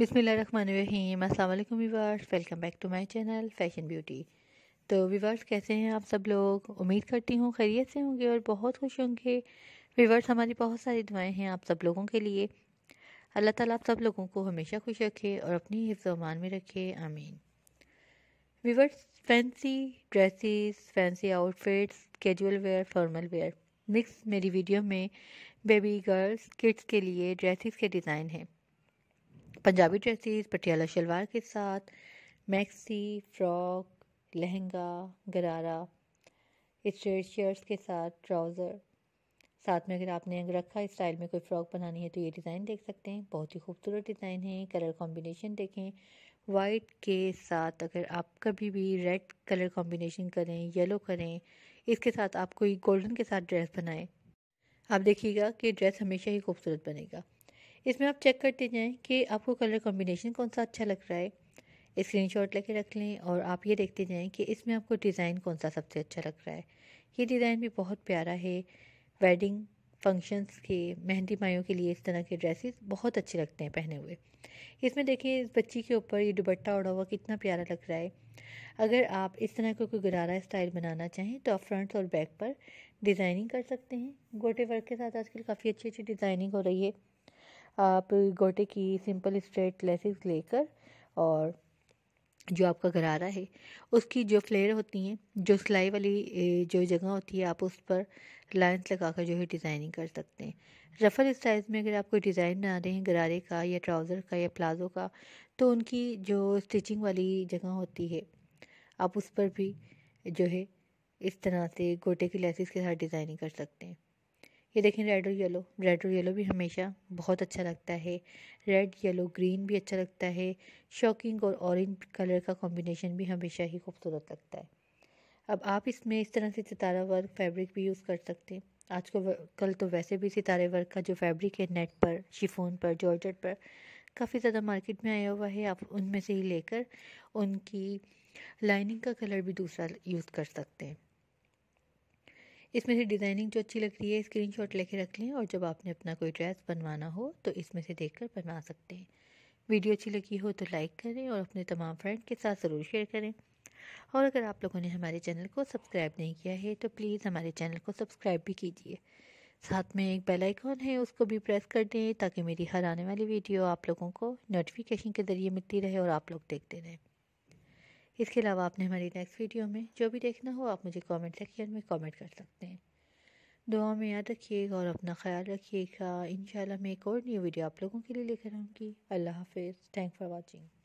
रहीम अल्लाम viewers welcome back to my channel fashion beauty तो viewers कैसे हैं आप सब लोग उम्मीद करती हूँ खैरियत से होंगे और बहुत खुश होंगे वीवर्स हमारी बहुत सारी दुआएं हैं आप सब लोगों के लिए अल्लाह ताला आप सब लोगों को हमेशा खुश रखे और अपनी हिफ्जमान में रखे आमीन viewers fancy dresses fancy outfits casual wear formal wear mix मेरी वीडियो में बेबी गर्ल्स किड्स के लिए ड्रेसेस के डिज़ाइन हैं पंजाबी ड्रेसेस पटियाला शलवार के साथ मैक्सी फ्रॉक लहंगा गरारा स्ट्रेट शर्ट्स के साथ ट्राउज़र साथ में अगर आपने अगर रखा स्टाइल में कोई फ्रॉक बनानी है तो ये डिज़ाइन देख सकते हैं बहुत ही खूबसूरत डिज़ाइन है कलर कॉम्बिनेशन देखें वाइट के साथ अगर आप कभी भी रेड कलर कॉम्बिनेशन करें येलो करें इसके साथ आप कोई गोल्डन के साथ ड्रेस बनाएं आप देखिएगा कि ड्रेस हमेशा ही खूबसूरत बनेगा इसमें आप चेक करते जाएं कि आपको कलर कॉम्बिनेशन कौन सा अच्छा लग रहा है स्क्रीन शॉट लेके रख लें और आप ये देखते जाएं कि इसमें आपको डिज़ाइन कौन सा सबसे अच्छा लग रहा है ये डिज़ाइन भी बहुत प्यारा है वेडिंग फंक्शंस के मेहंदी मायों के लिए इस तरह के ड्रेसेस बहुत अच्छे लगते हैं पहने हुए इसमें देखें इस बच्ची के ऊपर ये दुबट्टा उड़ा हुआ कितना प्यारा लग रहा है अगर आप इस तरह का कोई गरारा स्टाइल बनाना चाहें तो आप फ्रंट और बैक पर डिज़ाइनिंग कर सकते हैं गोटे वर्क के साथ आजकल काफ़ी अच्छी अच्छी डिज़ाइनिंग हो रही है आप गोटे की सिंपल स्ट्रेट लेसिस लेकर और जो आपका गरारा है उसकी जो फ्लेयर होती हैं जो सिलाई वाली जो जगह होती है आप उस पर लाइंस लगाकर जो है डिज़ाइनिंग कर सकते हैं रफल स्टाइल्स में अगर आप कोई डिज़ाइन बना रहे हैं गरारे का या ट्राउज़र का या प्लाजो का तो उनकी जो स्टिचिंग वाली जगह होती है आप उस पर भी जो है इस तरह से गोटे की लेसिस के साथ डिज़ाइनिंग कर सकते हैं ये देखें रेड और येलो रेड और येलो भी हमेशा बहुत अच्छा लगता है रेड येलो ग्रीन भी अच्छा लगता है शॉकिंग और ऑरेंज कलर का कॉम्बिनेशन भी हमेशा ही खूबसूरत लगता है अब आप इसमें इस तरह से सितारा वर्क फैब्रिक भी यूज़ कर सकते हैं को कल तो वैसे भी सितारे वर्क का जो फैब्रिक है नेट पर शिफोन पर जॉर्ज पर काफ़ी ज़्यादा मार्केट में आया हुआ है आप उनमें से ही लेकर उनकी लाइनिंग का कलर भी दूसरा यूज़ कर सकते हैं इसमें से डिज़ाइनिंग जो अच्छी लग रही है स्क्रीन शॉट लेके रख लें और जब आपने अपना कोई ड्रेस बनवाना हो तो इसमें से देख कर बनवा सकते हैं वीडियो अच्छी लगी हो तो लाइक करें और अपने तमाम फ्रेंड के साथ ज़रूर शेयर करें और अगर आप लोगों ने हमारे चैनल को सब्सक्राइब नहीं किया है तो प्लीज़ हमारे चैनल को सब्सक्राइब भी कीजिए साथ में एक बेल आइकॉन है उसको भी प्रेस कर दें ताकि मेरी हर आने वाली वीडियो आप लोगों को नोटिफिकेशन के ज़रिए मिलती रहे और आप लोग देखते रहें इसके अलावा आपने हमारी नेक्स्ट वीडियो में जो भी देखना हो आप मुझे कमेंट सेक्शन में कमेंट कर सकते हैं दुआ में याद रखिएगा और अपना ख्याल रखिएगा इन मैं एक और न्यू वीडियो आप लोगों के लिए लेकर आऊँगी अल्लाह हाफिज़ थैंक फॉर वॉचिंग